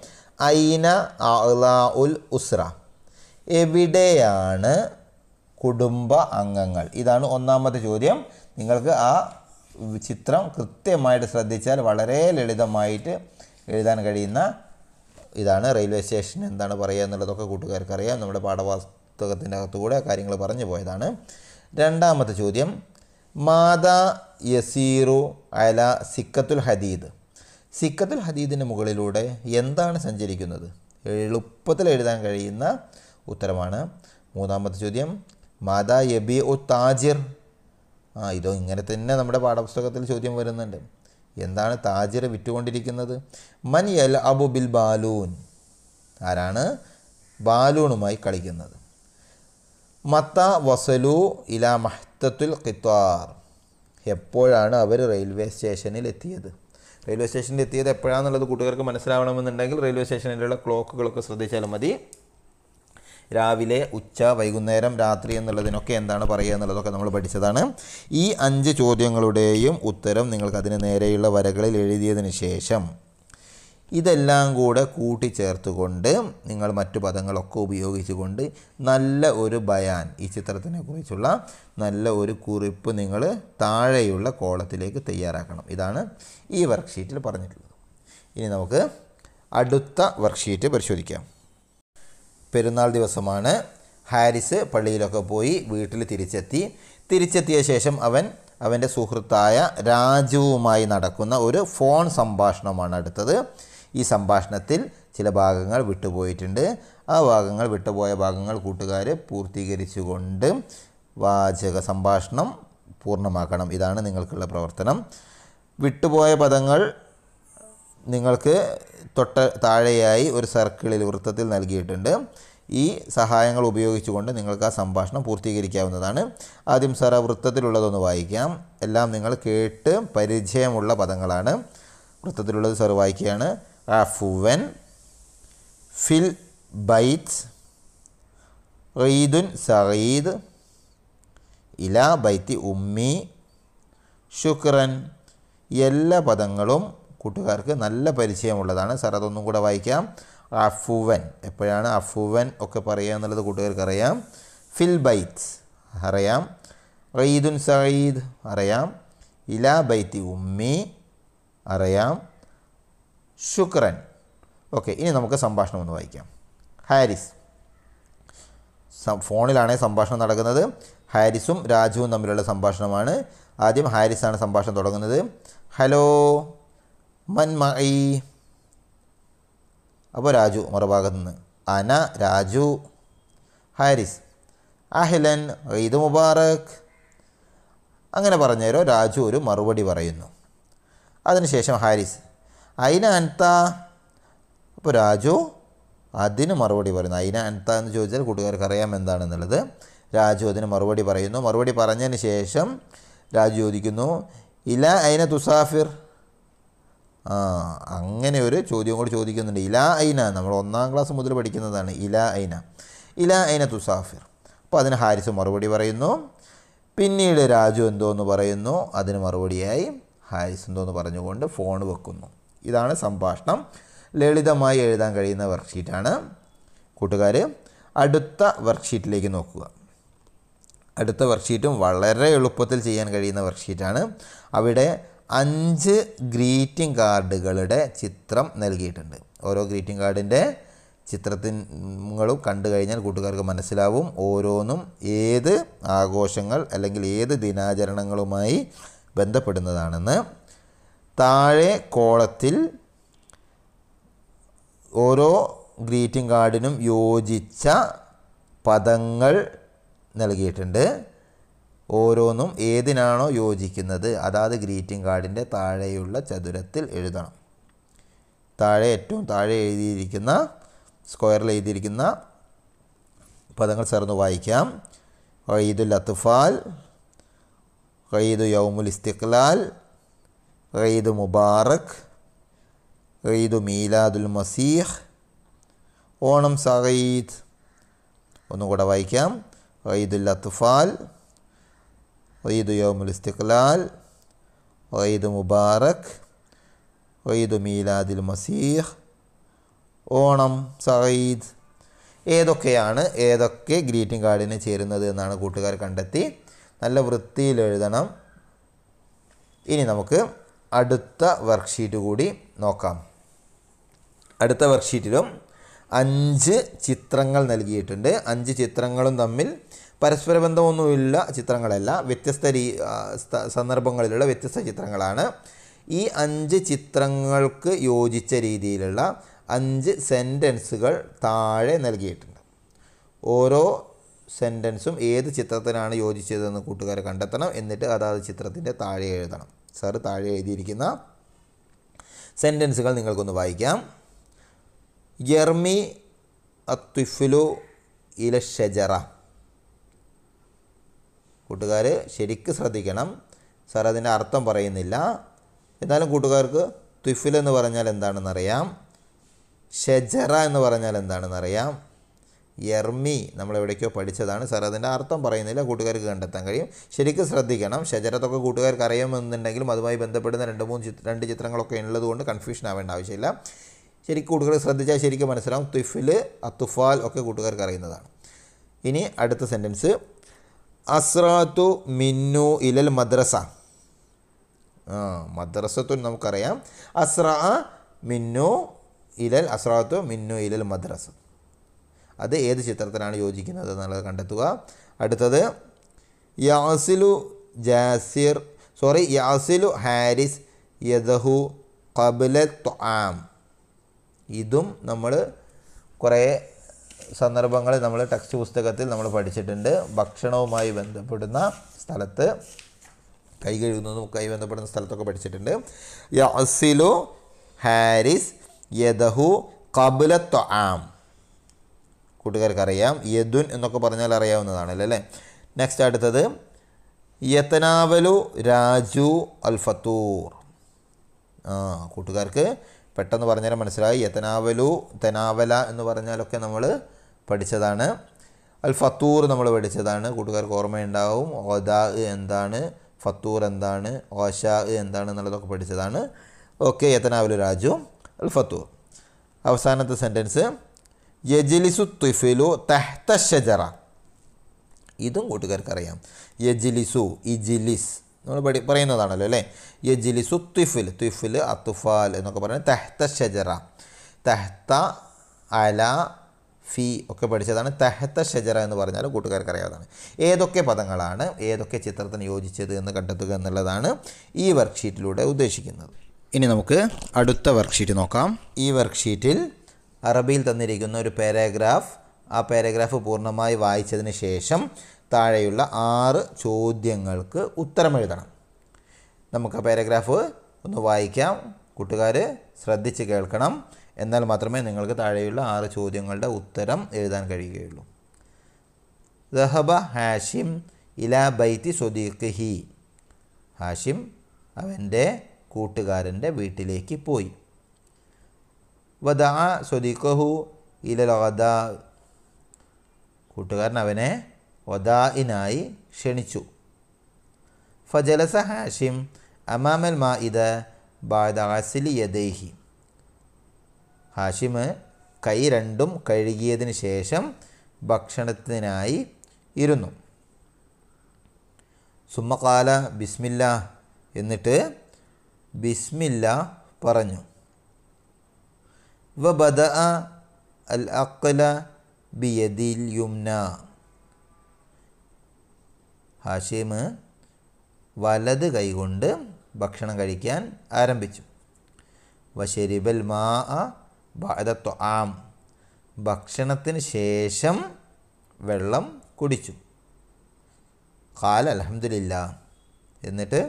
ഐന അളാ ഉൽ ഉസ്ര എവിടെയാണ് കുടുംബ അംഗങ്ങൾ ഇതാണ് ഒന്നാമത്തെ ചോദ്യം നിങ്ങൾക്ക് ആ ചിത്രം കൃത്യമായിട്ട് ശ്രദ്ധിച്ചാൽ വളരെ ലളിതമായിട്ട് എഴുതാൻ കഴിയുന്ന ഇതാണ് റെയിൽവേ സ്റ്റേഷൻ എന്താണ് പറയുക എന്നുള്ളതൊക്കെ കൂട്ടുകാർക്ക് അറിയാം നമ്മുടെ പാഠപുസ്തകത്തിൻ്റെ അകത്തുകൂടെ കാര്യങ്ങൾ പറഞ്ഞു പോയതാണ് രണ്ടാമത്തെ ചോദ്യം മാത യസീറു അല സിക്കത്തുൽ ഹദീദ് സിക്കത്തുൽ ഹദീദിന് മുകളിലൂടെ എന്താണ് സഞ്ചരിക്കുന്നത് എളുപ്പത്തിൽ എഴുതാൻ കഴിയുന്ന ഉത്തരമാണ് മൂന്നാമത്തെ ചോദ്യം മാതാ യബി ഒ താജിർ ആ ഇതോ ഇങ്ങനെ തന്നെ നമ്മുടെ പാഠപുസ്തകത്തിൽ ചോദ്യം വരുന്നുണ്ട് എന്താണ് താജിറ വിറ്റുകൊണ്ടിരിക്കുന്നത് മനിയൽ അബു ബിൽ ബാലൂൻ ആരാണ് ബാലൂണുമായി കളിക്കുന്നത് മത്ത വസലു ഇല മഹ്തത്തുൽ കിത്വാർ എപ്പോഴാണ് അവർ റെയിൽവേ സ്റ്റേഷനിൽ എത്തിയത് റെയിൽവേ സ്റ്റേഷനിൽ എത്തിയത് എപ്പോഴാണെന്നുള്ളത് കൂട്ടുകാർക്ക് മനസ്സിലാവണമെന്നുണ്ടെങ്കിൽ റെയിൽവേ സ്റ്റേഷനിലുള്ള ക്ലോക്കുകളൊക്കെ ശ്രദ്ധിച്ചാൽ മതി രാവിലെ ഉച്ച വൈകുന്നേരം രാത്രി എന്നുള്ളതിനൊക്കെ എന്താണ് പറയുക എന്നുള്ളതൊക്കെ നമ്മൾ പഠിച്ചതാണ് ഈ അഞ്ച് ചോദ്യങ്ങളുടെയും ഉത്തരം നിങ്ങൾക്ക് അതിന് നേരെയുള്ള വരകളിൽ എഴുതിയതിന് ശേഷം ഇതെല്ലാം കൂടെ കൂട്ടിച്ചേർത്തുകൊണ്ട് നിങ്ങൾ മറ്റു പദങ്ങളൊക്കെ ഉപയോഗിച്ചുകൊണ്ട് നല്ല ഒരു ബയാൻ ഈ ചിത്രത്തിനെ കുറിച്ചുള്ള നല്ല ഒരു കുറിപ്പ് നിങ്ങൾ താഴെയുള്ള കോളത്തിലേക്ക് തയ്യാറാക്കണം ഇതാണ് ഈ വർക്ക്ഷീറ്റിൽ പറഞ്ഞിട്ടുള്ളത് ഇനി നമുക്ക് അടുത്ത വർക്ക്ഷീറ്റ് പരിശോധിക്കാം പെരുന്നാൾ ദിവസമാണ് ഹാരിസ് പള്ളിയിലൊക്കെ പോയി വീട്ടിൽ തിരിച്ചെത്തി തിരിച്ചെത്തിയ ശേഷം അവൻ അവൻ്റെ സുഹൃത്തായ രാജുവുമായി നടക്കുന്ന ഒരു ഫോൺ സംഭാഷണമാണ് അടുത്തത് ഈ സംഭാഷണത്തിൽ ചില ഭാഗങ്ങൾ വിട്ടുപോയിട്ടുണ്ട് ആ ഭാഗങ്ങൾ വിട്ടുപോയ ഭാഗങ്ങൾ കൂട്ടുകാർ പൂർത്തീകരിച്ചുകൊണ്ട് വാചക സംഭാഷണം പൂർണ്ണമാക്കണം ഇതാണ് നിങ്ങൾക്കുള്ള പ്രവർത്തനം വിട്ടുപോയ പദങ്ങൾ നിങ്ങൾക്ക് തൊട്ട താഴെയായി ഒരു സർക്കിളിൽ വൃത്തത്തിൽ നൽകിയിട്ടുണ്ട് ഈ സഹായങ്ങൾ ഉപയോഗിച്ചുകൊണ്ട് നിങ്ങൾക്ക് ആ സംഭാഷണം പൂർത്തീകരിക്കാവുന്നതാണ് ആദ്യം സാർ ആ വൃത്തത്തിലുള്ളതൊന്ന് വായിക്കാം എല്ലാം നിങ്ങൾ കേട്ട് പരിചയമുള്ള പദങ്ങളാണ് വൃത്തത്തിലുള്ളത് സാർ വായിക്കുകയാണ് അഫുവൻ ഫിൽ ബൈറ്റ്സ് റീദുൻ സയീദ് ഇലാ ബൈത്തി ഉമ്മി ശുക്രൻ എല്ലാ പദങ്ങളും കൂട്ടുകാർക്ക് നല്ല പരിചയമുള്ളതാണ് സാർ അതൊന്നും കൂടെ വായിക്കാം അഫുവൻ എപ്പോഴാണ് അഫുവൻ ഒക്കെ പറയുക എന്നുള്ളത് കൂട്ടുകാർക്ക് അറിയാം ഫിൽ ബൈത്ത് അറിയാം റയീദുൻ സയീദ് അറിയാം ഇലാ ബൈത്തി ഉമ്മി അറിയാം ശുക്രൻ ഓക്കെ ഇനി നമുക്ക് സംഭാഷണം ഒന്ന് വായിക്കാം ഹാരിസ് ഫോണിലാണ് സംഭാഷണം നടക്കുന്നത് ഹാരിസും രാജുവും തമ്മിലുള്ള സംഭാഷണമാണ് ആദ്യം ഹാരിസാണ് സംഭാഷണം തുടങ്ങുന്നത് ഹലോ മൻമഈ അപ്പോൾ രാജു മറുഭാഗത്തു നിന്ന് അന രാജു ഹാരിസ് അഹ്ലൻ ഈദ് മുബാറക് അങ്ങനെ പറഞ്ഞേരോ രാജു ഒരു മറുപടി പറയുന്നു അതിനുശേഷം ഹാരിസ് അയിന അൻത അപ്പോൾ രാജു അതിന് മറുപടി പറയുന്നു അയിന അൻത എന്ന് ചോദിച്ചാൽ കൂട്ടുകാർക്ക് അറിയാം എന്താണെന്നുള്ളത് രാജു അതിന് മറുപടി പറയുന്നു മറുപടി പറഞ്ഞതിന് ശേഷം രാജു ചോദിക്കുന്നു ഇല അയിന തുസാഫിർ അങ്ങനെ ഒരു ചോദ്യം കൂടി ചോദിക്കുന്നുണ്ട് ഇലാ ഐന നമ്മൾ ഒന്നാം ക്ലാസ് മുതൽ പഠിക്കുന്നതാണ് ഇലാ ഐന ഇലാ ഐന തുസാഫിർ അപ്പോൾ അതിന് ഹാരിസ് മറുപടി പറയുന്നു പിന്നീട് രാജു എന്തോന്ന് പറയുന്നു അതിന് മറുപടിയായി ഹാരിസ് എന്തോന്ന് പറഞ്ഞുകൊണ്ട് ഫോൺ വെക്കുന്നു ഇതാണ് സംഭാഷണം ലളിതമായി എഴുതാൻ കഴിയുന്ന വർക്ക്ഷീറ്റാണ് കൂട്ടുകാർ അടുത്ത വർക്ക്ഷീറ്റിലേക്ക് നോക്കുക അടുത്ത വർക്ക്ഷീറ്റും വളരെ എളുപ്പത്തിൽ ചെയ്യാൻ കഴിയുന്ന വർക്ക്ഷീറ്റാണ് അവിടെ അഞ്ച് ഗ്രീറ്റിംഗ് കാർഡുകളുടെ ചിത്രം നൽകിയിട്ടുണ്ട് ഓരോ ഗ്രീറ്റിംഗ് കാർഡിൻ്റെ ചിത്രത്തിങ്ങളും കണ്ടു കഴിഞ്ഞാൽ കൂട്ടുകാർക്ക് മനസ്സിലാവും ഓരോന്നും ഏത് ആഘോഷങ്ങൾ അല്ലെങ്കിൽ ഏത് ദിനാചരണങ്ങളുമായി ബന്ധപ്പെടുന്നതാണെന്ന് താഴെ കോളത്തിൽ ഓരോ ഗ്രീറ്റിംഗ് കാർഡിനും യോജിച്ച പദങ്ങൾ നൽകിയിട്ടുണ്ട് ഓരോന്നും ഏതിനാണോ യോജിക്കുന്നത് അതാത് ഗ്രീറ്റിംഗ് കാർഡിൻ്റെ താഴെയുള്ള ചതുരത്തിൽ എഴുതണം താഴെ ഏറ്റവും താഴെ എഴുതിയിരിക്കുന്ന സ്ക്വയറിൽ എഴുതിയിരിക്കുന്ന പദങ്ങൾ ചേർന്ന് വായിക്കാം ഖയ്ദുൽ അത്ഫാൽ ഖയ്ദു യൗമുൽ ഇസ്തിഖ്ലാൽ ഖയ്ദു മുബാറക് ഖയ്ദു മീലാദുൽ മസീഹ് ഓണം സഹീദ് ഒന്നും വായിക്കാം ഖയ്ദുൽ അത്ഫാൽ ഒയ്ദ് യോമുൽ الاستقلال ഒയ്ദ് മുബാറക് ഒയ്ദ് മീലാദിൽ മസീഹ് ഓണം സഹീദ് ഏതൊക്കെയാണ് ഏതൊക്കെ ഗ്രീറ്റിംഗ് കാർഡിന് ചേരുന്നത് എന്നാണ് കൂട്ടുകാർ കണ്ടെത്തി നല്ല വൃത്തിയിൽ എഴുതണം ഇനി നമുക്ക് അടുത്ത വർക്ക്ഷീറ്റ് കൂടി നോക്കാം അടുത്ത വർക്ക്ഷീറ്റിലും അഞ്ച് ചിത്രങ്ങൾ നൽകിയിട്ടുണ്ട് അഞ്ച് ചിത്രങ്ങളും തമ്മിൽ പരസ്പര ബന്ധമൊന്നുമില്ല ചിത്രങ്ങളല്ല വ്യത്യസ്ത രീ സന്ദർഭങ്ങളിലുള്ള വ്യത്യസ്ത ചിത്രങ്ങളാണ് ഈ അഞ്ച് ചിത്രങ്ങൾക്ക് യോജിച്ച രീതിയിലുള്ള അഞ്ച് സെൻറ്റൻസുകൾ താഴെ നൽകിയിട്ടുണ്ട് ഓരോ സെൻറ്റൻസും ഏത് ചിത്രത്തിനാണ് യോജിച്ചതെന്ന് കൂട്ടുകാരെ കണ്ടെത്തണം എന്നിട്ട് അതാത് ചിത്രത്തിൻ്റെ താഴെ എഴുതണം സാറ് താഴെ എഴുതിയിരിക്കുന്ന സെൻറ്റൻസുകൾ നിങ്ങൾക്കൊന്ന് വായിക്കാം യർമി അത്വിഫുലു ഇല ഷജറ കൂട്ടുകാർ ശരിക്ക് ശ്രദ്ധിക്കണം സാർ അതിൻ്റെ അർത്ഥം പറയുന്നില്ല എന്നാലും കൂട്ടുകാർക്ക് തുഫിൽ എന്ന് പറഞ്ഞാൽ എന്താണെന്നറിയാം ഷെജറ എന്ന് പറഞ്ഞാൽ എന്താണെന്നറിയാം എർമി നമ്മൾ എവിടേക്കോ പഠിച്ചതാണ് സാർ അതിൻ്റെ അർത്ഥം പറയുന്നില്ല കൂട്ടുകാർക്ക് കണ്ടെത്താൻ കഴിയും ശരിക്കും ശ്രദ്ധിക്കണം ഷജരത്തൊക്കെ കൂട്ടുകാർക്ക് അറിയാമെന്നുണ്ടെങ്കിലും അതുമായി ബന്ധപ്പെടുന്ന രണ്ട് മൂന്ന് രണ്ട് ചിത്രങ്ങളൊക്കെ ഉള്ളതുകൊണ്ട് കൺഫ്യൂഷൻ ആവേണ്ട ആവശ്യമില്ല ശരിക്കും കൂട്ടുകാർ ശ്രദ്ധിച്ചാൽ ശരിക്കും മനസ്സിലാവും തുഫിൽ അത്തുഫാൽ ഒക്കെ കൂട്ടുകാർക്ക് അറിയുന്നതാണ് ഇനി അടുത്ത സെൻറ്റൻസ് അസ്രാത്തു മിന്നു ഇലൽ മദ്രസ ആ മദ്രസത്തു നമുക്കറിയാം അസ്ര മിന്നു ഇലൽ അസ്രാത്തു മിന്നു ഇലൽ മദ്രസ അത് ഏത് ചിത്രത്തിലാണ് യോജിക്കുന്നത് എന്നുള്ളത് കണ്ടെത്തുക അടുത്തത് യാസിലു ജാസിർ സോറി യാസിലു ഹാരിസ് യദഹു കബില ആം ഇതും നമ്മൾ കുറേ സന്ദർഭങ്ങൾ നമ്മൾ ടെക്സ്റ്റ് പുസ്തകത്തിൽ നമ്മൾ പഠിച്ചിട്ടുണ്ട് ഭക്ഷണവുമായി ബന്ധപ്പെടുന്ന സ്ഥലത്ത് കൈ കഴുകുന്നതും കൈ ബന്ധപ്പെടുന്ന സ്ഥലത്തൊക്കെ പഠിച്ചിട്ടുണ്ട് യസിലു ഹാരിസ് യദഹു കബുല തൊആം കൂട്ടുകാർക്ക് അറിയാം യദുൻ എന്നൊക്കെ പറഞ്ഞാൽ അറിയാവുന്നതാണ് അല്ലേ നെക്സ്റ്റ് അടുത്തത് യത്തനാവലു രാജു അൽ ഫത്തൂർ ആ കൂട്ടുകാർക്ക് പെട്ടെന്ന് പറഞ്ഞാൽ മനസ്സിലായി യതനാവലു തെനാവല എന്ന് പറഞ്ഞാലൊക്കെ നമ്മൾ പഠിച്ചതാണ് അൽ ഫത്തൂർ നമ്മൾ പഠിച്ചതാണ് കൂട്ടുകാർക്ക് ഓർമ്മയുണ്ടാവും ഓദാ എന്താണ് ഫത്തൂർ എന്താണ് ഓഷ എന്താണ് എന്നുള്ളതൊക്കെ പഠിച്ചതാണ് ഓക്കെ യതനാവലു രാജു അൽ ഫത്തൂർ അവസാനത്തെ സെൻറ്റൻസ് യജിലിസു തുഫിലു തെഹ്ത ഷജറ ഇതും കൂട്ടുകാർക്കറിയാം യജിലിസു ഇജിലിസ് നമ്മൾ പഠി പറയുന്നതാണല്ലോ അല്ലേ യജിലിസു തുഫിൽ തുഫിൽ അത്തുഫാൽ എന്നൊക്കെ പറയുന്നത് തെഹ്ത ഷജറ തെഹ്ത അല ഫി ഒക്കെ പഠിച്ചതാണ് തെഹത്ത ഷജറ എന്ന് പറഞ്ഞാൽ കൂട്ടുകാർക്ക് അറിയാവുന്നതാണ് ഏതൊക്കെ പദങ്ങളാണ് ഏതൊക്കെ ചിത്രത്തിന് യോജിച്ചത് എന്ന് കണ്ടെത്തുക എന്നുള്ളതാണ് ഈ വർക്ക്ഷീറ്റിലൂടെ ഉദ്ദേശിക്കുന്നത് ഇനി നമുക്ക് അടുത്ത വർക്ക്ഷീറ്റ് നോക്കാം ഈ വർക്ക്ഷീറ്റിൽ അറബിയിൽ തന്നിരിക്കുന്ന ഒരു പാരാഗ്രാഫ് ആ പാരഗ്രാഫ് പൂർണ്ണമായി വായിച്ചതിന് ശേഷം താഴെയുള്ള ആറ് ചോദ്യങ്ങൾക്ക് ഉത്തരമെഴുതണം നമുക്ക് പാരഗ്രാഫ് ഒന്ന് വായിക്കാം കൂട്ടുകാർ ശ്രദ്ധിച്ച് കേൾക്കണം എന്നാൽ മാത്രമേ നിങ്ങൾക്ക് താഴെയുള്ള ആറ് ചോദ്യങ്ങളുടെ ഉത്തരം എഴുതാൻ കഴിയുകയുള്ളൂ റഹബ ഹാഷിം ഇല ബൈത്തി ഹി ഹാഷിം അവൻ്റെ കൂട്ടുകാരൻ്റെ വീട്ടിലേക്ക് പോയി വദാ സ്വദീഖഹു ഇല ലോദ കൂട്ടുകാരൻ അവനെ വദാഇനായി ക്ഷണിച്ചു ഫജലസ ഹാഷിം അമാമൽ മാ ഇത് ബാദാസിലിയദേഹി ഹാഷിമ് കൈ രണ്ടും കഴുകിയതിന് ശേഷം ഭക്ഷണത്തിനായി ഇരുന്നു സുമ്മകാല ബിസ്മില്ല എന്നിട്ട് ബിസ്മില്ല പറഞ്ഞു വ ബദ അൽ അക്കല ബിയദിൽ യുംന ഹാഷിം വലത് കൈകൊണ്ട് ഭക്ഷണം കഴിക്കാൻ ആരംഭിച്ചു വശരിബൽ മാ ബാധത്വ ആം ഭക്ഷണത്തിന് ശേഷം വെള്ളം കുടിച്ചു കാൽ അലഹമില്ല എന്നിട്ട്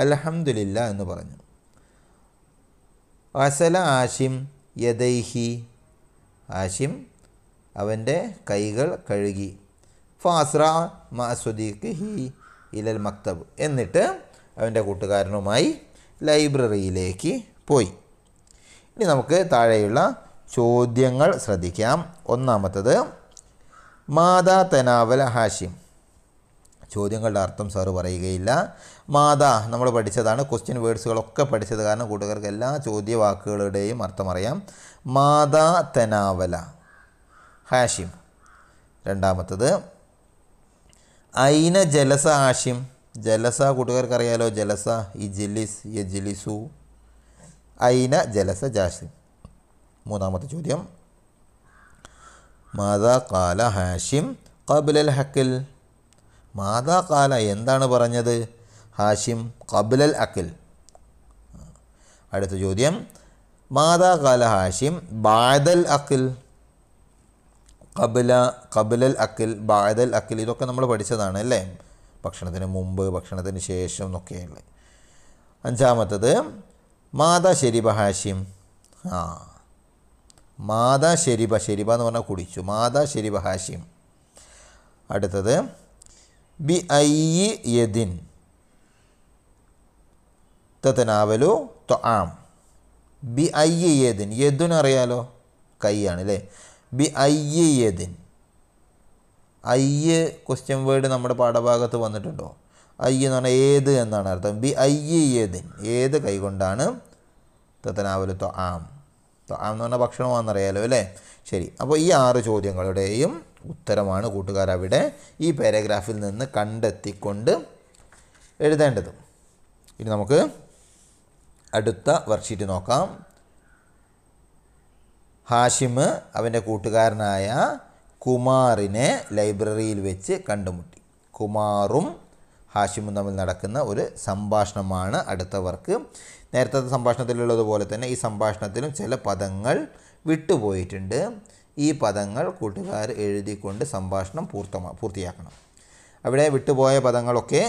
അലഹമില്ല എന്ന് പറഞ്ഞു അസല ആശിം യദൈഹി ആശിം അവൻ്റെ കൈകൾ കഴുകി ഫാസ്ര മസുദീഖി ഇലൽ മക്തബ് എന്നിട്ട് അവൻ്റെ കൂട്ടുകാരനുമായി ലൈബ്രറിയിലേക്ക് പോയി ഇനി നമുക്ക് താഴെയുള്ള ചോദ്യങ്ങൾ ശ്രദ്ധിക്കാം ഒന്നാമത്തത് മാതാ തനാവൽ ഹാഷിം ചോദ്യങ്ങളുടെ അർത്ഥം സാറ് പറയുകയില്ല മാതാ നമ്മൾ പഠിച്ചതാണ് ക്വസ്റ്റ്യൻ വേർഡ്സുകളൊക്കെ പഠിച്ചത് കാരണം കൂട്ടുകാർക്ക് എല്ലാ ചോദ്യവാക്കുകളുടെയും അർത്ഥം അറിയാം മാതാ തനാവല ഹാഷിം രണ്ടാമത്തത് ഐന ജലസ ആഷിം ജലസ കൂട്ടുകാർക്കറിയാലോ ജലസ ഇ ജലിസ് യ ജലിസു ഐന ജലസ ജാഷിം മൂന്നാമത്തെ ചോദ്യം മാതാ കാല ഹാഷിം കബിലൽ ഹക്കിൽ മാതാ കാല എന്താണ് പറഞ്ഞത് ഹാഷിം കബിലൽ അക്കിൽ അടുത്ത ചോദ്യം മാതാ കാല ഹാഷിം ബാദൽ അക്കിൽ കബല കബലൽ അക്കിൽ ബാദൽ അക്കിൽ ഇതൊക്കെ നമ്മൾ പഠിച്ചതാണ് അല്ലേ ഭക്ഷണത്തിന് മുമ്പ് ഭക്ഷണത്തിന് ശേഷം എന്നൊക്കെയുള്ളത് അഞ്ചാമത്തത് മാതാ ശരിബ ഹാഷിം ആ മാതാ ശരിബ ശരിബ എന്ന് പറഞ്ഞാൽ കുടിച്ചു മാതാ ശരിബ ഹാഷിം അടുത്തത് ബി ഐ യദിൻ തത്തനാവലു തൊ ആം ബി ഐ യദിൻ യദുൻ അറിയാലോ കൈയാണ് അല്ലേ ബി ഐ യദിൻ ഐ ക്വസ്റ്റ്യൻ വേർഡ് നമ്മുടെ പാഠഭാഗത്ത് വന്നിട്ടുണ്ടോ ഐ എന്ന് പറഞ്ഞാൽ ഏത് എന്നാണ് അർത്ഥം ബി ഐ ഏതിൻ ഏത് കൈകൊണ്ടാണ് തത്തനാവല് തൊ ആം തൊ ആം എന്ന് പറഞ്ഞാൽ ഭക്ഷണമാണെന്നറിയാലോ അല്ലേ ശരി അപ്പോൾ ഈ ആറ് ചോദ്യങ്ങളുടെയും ഉത്തരമാണ് കൂട്ടുകാർ അവിടെ ഈ പാരഗ്രാഫിൽ നിന്ന് കണ്ടെത്തിക്കൊണ്ട് എഴുതേണ്ടത് ഇനി നമുക്ക് അടുത്ത വർക്ക്ഷീറ്റ് നോക്കാം ഹാഷിമ് അവൻ്റെ കൂട്ടുകാരനായ കുമാറിനെ ലൈബ്രറിയിൽ വെച്ച് കണ്ടുമുട്ടി കുമാറും ഹാഷിമും തമ്മിൽ നടക്കുന്ന ഒരു സംഭാഷണമാണ് അടുത്തവർക്ക് നേരത്തെ സംഭാഷണത്തിലുള്ളതുപോലെ തന്നെ ഈ സംഭാഷണത്തിലും ചില പദങ്ങൾ വിട്ടുപോയിട്ടുണ്ട് ഈ പദങ്ങൾ കൂട്ടുകാർ എഴുതിക്കൊണ്ട് സംഭാഷണം പൂർത്തമാ പൂർത്തിയാക്കണം അവിടെ വിട്ടുപോയ പദങ്ങളൊക്കെ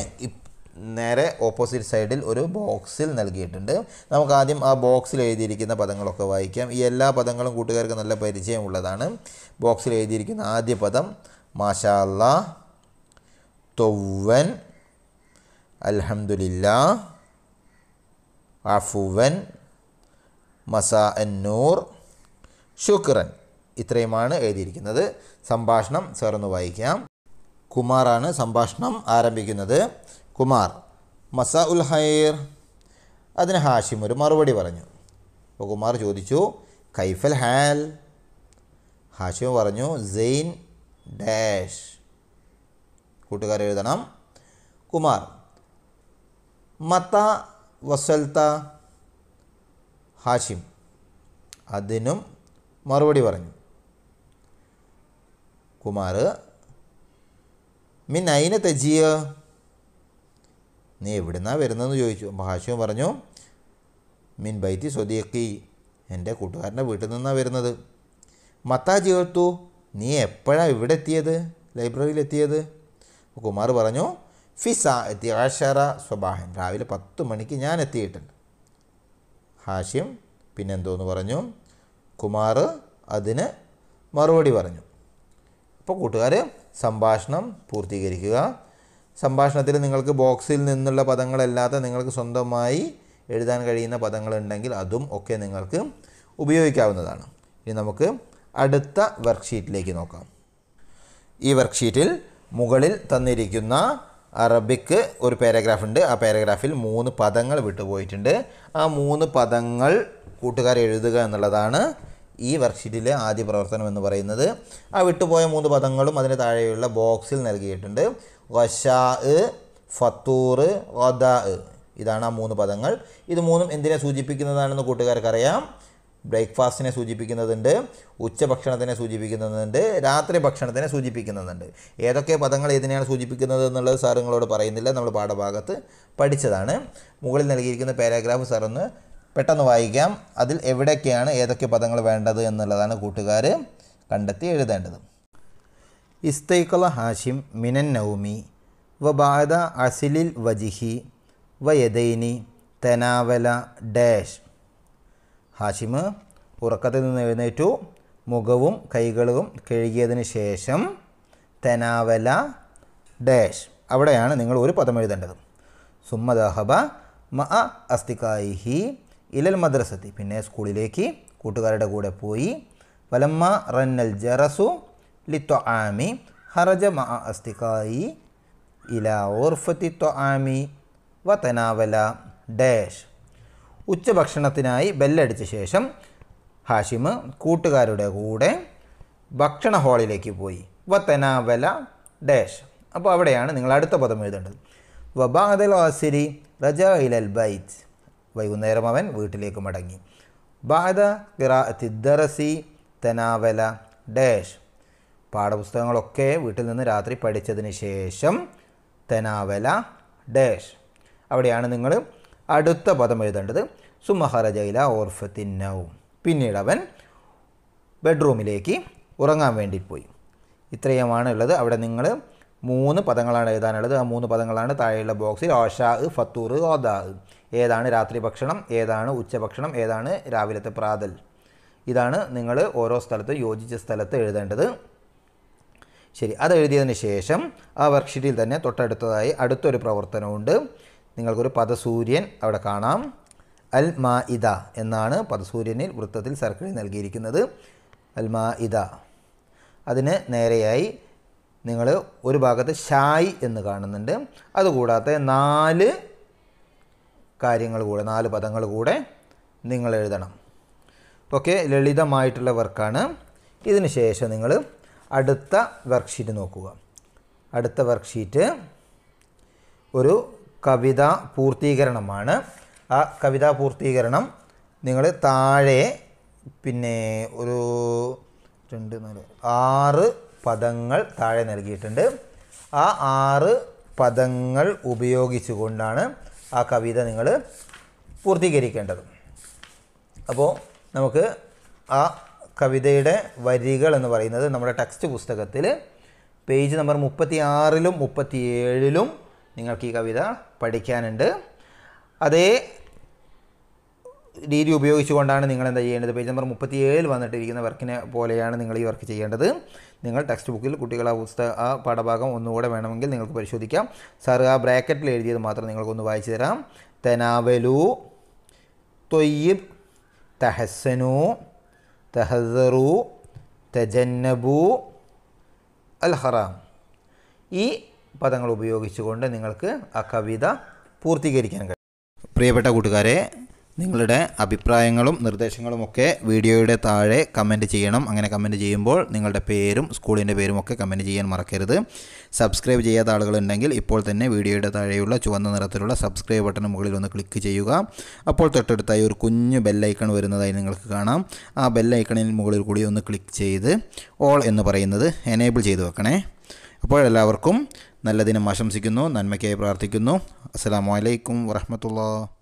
നേരെ ഓപ്പോസിറ്റ് സൈഡിൽ ഒരു ബോക്സിൽ നൽകിയിട്ടുണ്ട് നമുക്ക് ആദ്യം ആ ബോക്സിൽ എഴുതിയിരിക്കുന്ന പദങ്ങളൊക്കെ വായിക്കാം ഈ എല്ലാ പദങ്ങളും കൂട്ടുകാർക്ക് നല്ല പരിചയമുള്ളതാണ് ബോക്സിൽ എഴുതിയിരിക്കുന്ന ആദ്യ പദം മാഷാല്ല തൊവൻ അൽഹമുല്ല അഫുവൻ മസാ എന്നൂർ ഷുക്രൻ ഇത്രയുമാണ് എഴുതിയിരിക്കുന്നത് സംഭാഷണം ചേർന്ന് വായിക്കാം കുമാറാണ് സംഭാഷണം ആരംഭിക്കുന്നത് കുമാർ മസ ഉൽ ഹൈർ അതിന് ഹാഷിം ഒരു മറുപടി പറഞ്ഞു അപ്പോൾ കുമാർ ചോദിച്ചു കൈഫൽ ഹാൽ ഹാഷിം പറഞ്ഞു സെയിൻ ഡാഷ് കൂട്ടുകാർ എഴുതണം കുമാർ മത്ത വസൽത്ത ഹാഷിം അതിനും മറുപടി പറഞ്ഞു കുമാർ മിൻ അയിന തജിയോ നീ എവിടുന്നാ വരുന്നതെന്ന് ചോദിച്ചു അപ്പോൾ പറഞ്ഞു മിൻ ബൈത്തി സ്വദീഖി എൻ്റെ കൂട്ടുകാരൻ്റെ വീട്ടിൽ നിന്നാണ് വരുന്നത് മത്താ ചേർത്തു നീ എപ്പോഴാണ് ഇവിടെ എത്തിയത് ലൈബ്രറിയിൽ എത്തിയത് കുമാർ പറഞ്ഞു ഫിസ എത്തി ആഷാറ സ്വബാഹൻ രാവിലെ പത്ത് മണിക്ക് ഞാൻ എത്തിയിട്ടുണ്ട് ഹാഷ്യം പിന്നെന്തോന്ന് പറഞ്ഞു കുമാർ അതിന് മറുപടി പറഞ്ഞു അപ്പോൾ കൂട്ടുകാർ സംഭാഷണം പൂർത്തീകരിക്കുക സംഭാഷണത്തിൽ നിങ്ങൾക്ക് ബോക്സിൽ നിന്നുള്ള പദങ്ങളല്ലാതെ നിങ്ങൾക്ക് സ്വന്തമായി എഴുതാൻ കഴിയുന്ന പദങ്ങളുണ്ടെങ്കിൽ അതും ഒക്കെ നിങ്ങൾക്ക് ഉപയോഗിക്കാവുന്നതാണ് ഇനി നമുക്ക് അടുത്ത വർക്ക്ഷീറ്റിലേക്ക് നോക്കാം ഈ വർക്ക്ഷീറ്റിൽ മുകളിൽ തന്നിരിക്കുന്ന അറബിക്ക് ഒരു പാരഗ്രാഫ് ഉണ്ട് ആ പാരഗ്രാഫിൽ മൂന്ന് പദങ്ങൾ വിട്ടുപോയിട്ടുണ്ട് ആ മൂന്ന് പദങ്ങൾ കൂട്ടുകാർ എഴുതുക എന്നുള്ളതാണ് ഈ വർക്ക്ഷീറ്റിലെ ആദ്യ പ്രവർത്തനം എന്ന് പറയുന്നത് ആ വിട്ടുപോയ മൂന്ന് പദങ്ങളും അതിന് താഴെയുള്ള ബോക്സിൽ നൽകിയിട്ടുണ്ട് വശാ ഫത്തൂർ ഒദ ഇതാണ് ആ മൂന്ന് പദങ്ങൾ ഇത് മൂന്നും എന്തിനെ സൂചിപ്പിക്കുന്നതാണെന്ന് കൂട്ടുകാർക്കറിയാം ബ്രേക്ക്ഫാസ്റ്റിനെ സൂചിപ്പിക്കുന്നതുണ്ട് ഉച്ചഭക്ഷണത്തിനെ സൂചിപ്പിക്കുന്നതുണ്ട് രാത്രി ഭക്ഷണത്തിനെ സൂചിപ്പിക്കുന്നതുണ്ട് ഏതൊക്കെ പദങ്ങൾ ഏതിനെയാണ് സൂചിപ്പിക്കുന്നത് എന്നുള്ളത് സാർ പറയുന്നില്ല നമ്മൾ പാഠഭാഗത്ത് പഠിച്ചതാണ് മുകളിൽ നൽകിയിരിക്കുന്ന പാരാഗ്രാഫ് സാറൊന്ന് ഒന്ന് പെട്ടെന്ന് വായിക്കാം അതിൽ എവിടെയൊക്കെയാണ് ഏതൊക്കെ പദങ്ങൾ വേണ്ടത് എന്നുള്ളതാണ് കൂട്ടുകാർ കണ്ടെത്തി എഴുതേണ്ടത് ഇസ്തൈക്കുള ഹാഷിം മിനൻ നൗമി വ ബാദ അസിലിൽ വജിഹി വ യദൈനി തെനാവല ഡാഷ് ഹാഷിം ഉറക്കത്തിൽ നിന്ന് എഴുന്നേറ്റു മുഖവും കൈകളും കഴുകിയതിന് ശേഷം തെനാവല ഡാഷ് അവിടെയാണ് നിങ്ങൾ ഒരു പദം എഴുതേണ്ടത് സുമ്മദഹബ മ അസ്തിക്കായി ഇലൽ മദ്രസത്തി പിന്നെ സ്കൂളിലേക്ക് കൂട്ടുകാരുടെ കൂടെ പോയി വലമ്മ റന്നൽ ജറസു ലിത്തൊ ആമി ഹറജ മ അസ്തിക്കായി ഇല ഓർഫത്തി ത്വ ആമി വ തനാവല ഡാഷ് ഉച്ചഭക്ഷണത്തിനായി ബെല്ലടിച്ച ശേഷം ഹാഷിമ് കൂട്ടുകാരുടെ കൂടെ ഭക്ഷണ ഹാളിലേക്ക് പോയി വ തനാവല ഡാഷ് അപ്പോൾ അവിടെയാണ് നിങ്ങൾ അടുത്ത പദം എഴുതേണ്ടത് വബാദൽ ആസിരി റജ ഇലൽ ബൈറ്റ് വൈകുന്നേരം അവൻ വീട്ടിലേക്ക് മടങ്ങി ബാദ ഖിറാഅത്തി ദറസി തനാവല ഡാഷ് പാഠപുസ്തകങ്ങളൊക്കെ വീട്ടിൽ നിന്ന് രാത്രി പഠിച്ചതിന് ശേഷം തനാവല ഡാഷ് അവിടെയാണ് നിങ്ങൾ അടുത്ത പദം എഴുതേണ്ടത് ഓർഫത്തിൻ നൌ പിന്നീട് അവൻ ബെഡ്റൂമിലേക്ക് ഉറങ്ങാൻ വേണ്ടി പോയി ഇത്രയുമാണ് ഉള്ളത് അവിടെ നിങ്ങൾ മൂന്ന് പദങ്ങളാണ് എഴുതാനുള്ളത് ആ മൂന്ന് പദങ്ങളാണ് താഴെയുള്ള ബോക്സിൽ ഓഷാ ഫത്തൂർ ഓദാ ഏതാണ് രാത്രി ഭക്ഷണം ഏതാണ് ഉച്ചഭക്ഷണം ഏതാണ് രാവിലത്തെ പ്രാതൽ ഇതാണ് നിങ്ങൾ ഓരോ സ്ഥലത്ത് യോജിച്ച സ്ഥലത്ത് എഴുതേണ്ടത് ശരി അത് എഴുതിയതിന് ശേഷം ആ വർക്ക്ഷീറ്റിൽ തന്നെ തൊട്ടടുത്തതായി അടുത്തൊരു പ്രവർത്തനമുണ്ട് നിങ്ങൾക്കൊരു പദസൂര്യൻ അവിടെ കാണാം അൽ മാ ഇദ എന്നാണ് പദസൂര്യനിൽ വൃത്തത്തിൽ സർക്കിളിൽ നൽകിയിരിക്കുന്നത് അൽ മാ ഇദ അതിന് നേരെയായി നിങ്ങൾ ഒരു ഭാഗത്ത് ഷായ് എന്ന് കാണുന്നുണ്ട് അതുകൂടാതെ നാല് കാര്യങ്ങൾ കൂടെ നാല് പദങ്ങൾ കൂടെ നിങ്ങൾ എഴുതണം ഓക്കെ ലളിതമായിട്ടുള്ള വർക്കാണ് ഇതിന് ശേഷം നിങ്ങൾ അടുത്ത വർക്ക്ഷീറ്റ് നോക്കുക അടുത്ത വർക്ക്ഷീറ്റ് ഒരു കവിതാ പൂർത്തീകരണമാണ് ആ കവിതാ പൂർത്തീകരണം നിങ്ങൾ താഴെ പിന്നെ ഒരു രണ്ട് നാല് ആറ് പദങ്ങൾ താഴെ നൽകിയിട്ടുണ്ട് ആ ആറ് പദങ്ങൾ ഉപയോഗിച്ചുകൊണ്ടാണ് ആ കവിത നിങ്ങൾ പൂർത്തീകരിക്കേണ്ടത് അപ്പോൾ നമുക്ക് ആ കവിതയുടെ വരികൾ എന്ന് പറയുന്നത് നമ്മുടെ ടെക്സ്റ്റ് പുസ്തകത്തിൽ പേജ് നമ്പർ മുപ്പത്തി ആറിലും മുപ്പത്തിയേഴിലും നിങ്ങൾക്ക് ഈ കവിത പഠിക്കാനുണ്ട് അതേ രീതി ഉപയോഗിച്ചുകൊണ്ടാണ് നിങ്ങൾ എന്താ ചെയ്യേണ്ടത് പേജ് നമ്പർ ഏഴിൽ വന്നിട്ടിരിക്കുന്ന വർക്കിനെ പോലെയാണ് നിങ്ങൾ ഈ വർക്ക് ചെയ്യേണ്ടത് നിങ്ങൾ ടെക്സ്റ്റ് ബുക്കിൽ കുട്ടികൾ ആ പുസ്തക ആ പാഠഭാഗം ഒന്നുകൂടെ വേണമെങ്കിൽ നിങ്ങൾക്ക് പരിശോധിക്കാം സാർ ആ ബ്രാക്കറ്റിൽ എഴുതിയത് മാത്രം നിങ്ങൾക്കൊന്ന് വായിച്ചു തരാം തെനാവലു തൊയ്യിബ് തഹസനു തഹസറു തജന്നബു അൽ ഹറാം ഈ പദങ്ങൾ ഉപയോഗിച്ചുകൊണ്ട് നിങ്ങൾക്ക് ആ കവിത പൂർത്തീകരിക്കാൻ കഴിയും പ്രിയപ്പെട്ട കൂട്ടുകാരെ നിങ്ങളുടെ അഭിപ്രായങ്ങളും നിർദ്ദേശങ്ങളുമൊക്കെ വീഡിയോയുടെ താഴെ കമൻറ്റ് ചെയ്യണം അങ്ങനെ കമൻറ്റ് ചെയ്യുമ്പോൾ നിങ്ങളുടെ പേരും സ്കൂളിൻ്റെ പേരും ഒക്കെ കമൻറ്റ് ചെയ്യാൻ മറക്കരുത് സബ്സ്ക്രൈബ് ചെയ്യാത്ത ആളുകളുണ്ടെങ്കിൽ ഇപ്പോൾ തന്നെ വീഡിയോയുടെ താഴെയുള്ള ചുവന്ന നിറത്തിലുള്ള സബ്സ്ക്രൈബ് ബട്ടൺ മുകളിൽ ഒന്ന് ക്ലിക്ക് ചെയ്യുക അപ്പോൾ തൊട്ടടുത്തായി ഒരു കുഞ്ഞു ബെല്ലൈക്കൺ വരുന്നതായി നിങ്ങൾക്ക് കാണാം ആ ബെല്ലൈക്കണിന് മുകളിൽ കൂടി ഒന്ന് ക്ലിക്ക് ചെയ്ത് ഓൾ എന്ന് പറയുന്നത് എനേബിൾ ചെയ്ത് വെക്കണേ അപ്പോഴെല്ലാവർക്കും നല്ല ദിനം ആശംസിക്കുന്നു നന്മയ്ക്കായി പ്രാർത്ഥിക്കുന്നു അസ്സാം വലൈക്കും വറഹമത്തുള്ള